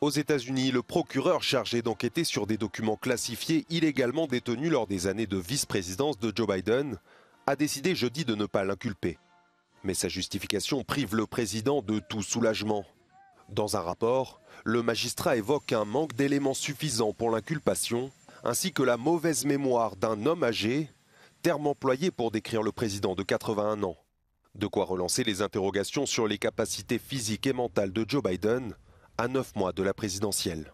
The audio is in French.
Aux États-Unis, le procureur chargé d'enquêter sur des documents classifiés illégalement détenus lors des années de vice-présidence de Joe Biden a décidé jeudi de ne pas l'inculper. Mais sa justification prive le président de tout soulagement. Dans un rapport, le magistrat évoque un manque d'éléments suffisants pour l'inculpation, ainsi que la mauvaise mémoire d'un homme âgé, terme employé pour décrire le président de 81 ans. De quoi relancer les interrogations sur les capacités physiques et mentales de Joe Biden, à neuf mois de la présidentielle.